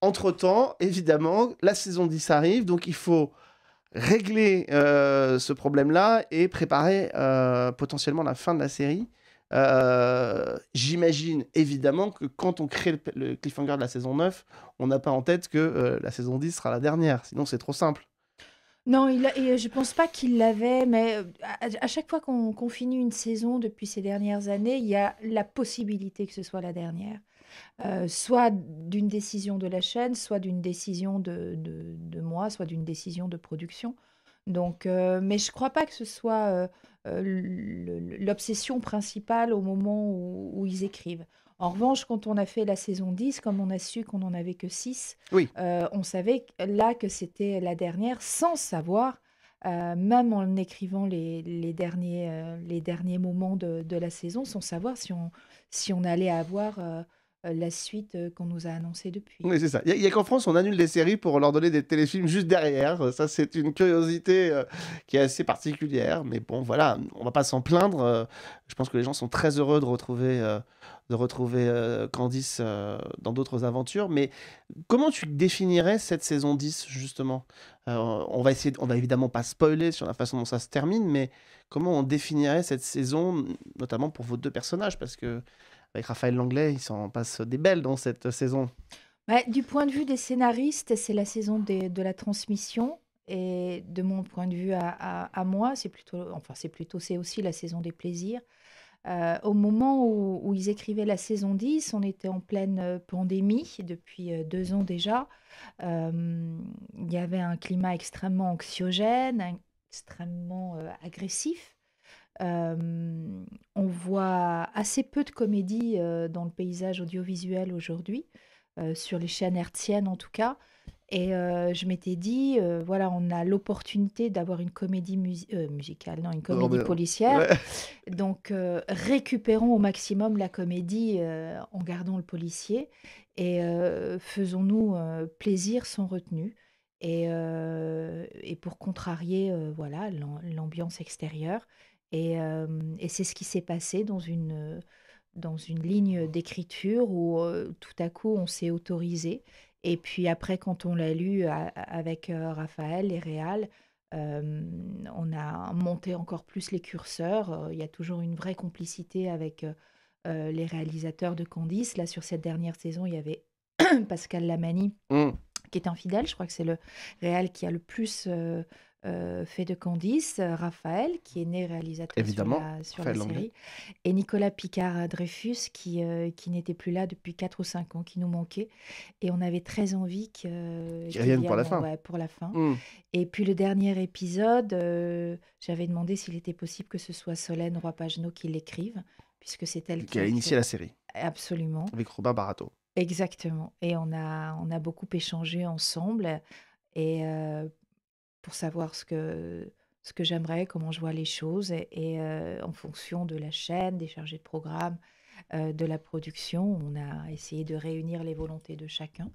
Entre-temps, évidemment, la saison 10 arrive, donc il faut régler euh, ce problème-là et préparer euh, potentiellement la fin de la série. Euh, j'imagine évidemment que quand on crée le, cliffhanger de la saison 9, on n'a pas en tête que la saison 10 sera la dernière, sinon c'est trop simple. Non, il a, et je pense pas qu'il l'avait, mais à, chaque fois qu'on finit une saison depuis ces dernières années, il y a la possibilité que ce soit la dernière. Euh, soit d'une décision de la chaîne, soit d'une décision de, de, moi, soit d'une décision de production. Donc, euh, mais je ne crois pas que ce soit euh, l'obsession principale au moment où, ils écrivent. En revanche, quand on a fait la saison 10, comme on a su qu'on n'en avait que 6, on savait là que c'était la dernière sans savoir même en écrivant les, derniers, les derniers moments de, de, la saison, sans savoir si on, si on allait avoir euh, la suite euh, qu'on nous a annoncée depuis. Oui, c'est ça. Il n'y a, qu'en France, on annule des séries pour leur donner des téléfilms juste derrière. Ça, c'est une curiosité euh, qui est assez particulière. Mais bon, voilà, on ne va pas s'en plaindre. je pense que les gens sont très heureux de retrouver, de retrouver Candice dans d'autres aventures. Mais comment tu définirais cette saison 10, justement On va essayer, on va évidemment pas spoiler sur la façon dont ça se termine, mais comment on définirait cette saison, notamment pour vos deux personnages Parce que avec Raphaël Langlais, ils s'en passent des belles dans cette saison. Bah, du point de vue des scénaristes, c'est la saison de la transmission. Et de mon point de vue à, moi, c'est plutôt, enfin c'est plutôt, c'est aussi la saison des plaisirs. Euh, au moment où, ils écrivaient la saison 10, on était en pleine pandémie depuis euh, deux ans déjà. Euh, il y avait un climat extrêmement anxiogène, extrêmement agressif. Euh, on voit assez peu de comédies euh, dans le paysage audiovisuel aujourd'hui, euh, sur les chaînes hertziennes en tout cas. Et je m'étais dit, voilà, on a l'opportunité d'avoir une comédie musicale, non, une comédie policière. Donc, récupérons au maximum la comédie en gardant le policier et faisons-nous plaisir sans retenue. Et, et pour contrarier voilà l'ambiance extérieure, et, c'est ce qui s'est passé dans une, dans une ligne d'écriture où tout à coup on s'est autorisé. Et puis après, quand on l'a lu avec Raphaël et Réal, on a monté encore plus les curseurs. Il y a toujours une vraie complicité avec les réalisateurs de Candice. Là, sur cette dernière saison, il y avait Pascal Lamani. Mmh qui est infidèle. Je crois que c'est le réel qui a le plus euh, euh, fait de Candice, euh, Raphaël, qui est né réalisateur sur la, série, et Nicolas Picard-Dreyfus, qui, qui n'était plus là depuis 4 ou 5 ans, qui nous manquait. Et on avait très envie qu'il revienne pour la fin. Hmm. Et puis le dernier épisode, j'avais demandé s'il était possible que ce soit Solène Roy-Pagenot qui l'écrive, puisque c'est elle qui, a initié la série. Absolument. Avec Robin Barato. Exactement. Et on a, on a beaucoup échangé ensemble et pour savoir ce que, ce que j'aimerais, comment je vois les choses et, en fonction de la chaîne, des chargés de programme, de la production, on a essayé de réunir les volontés de chacun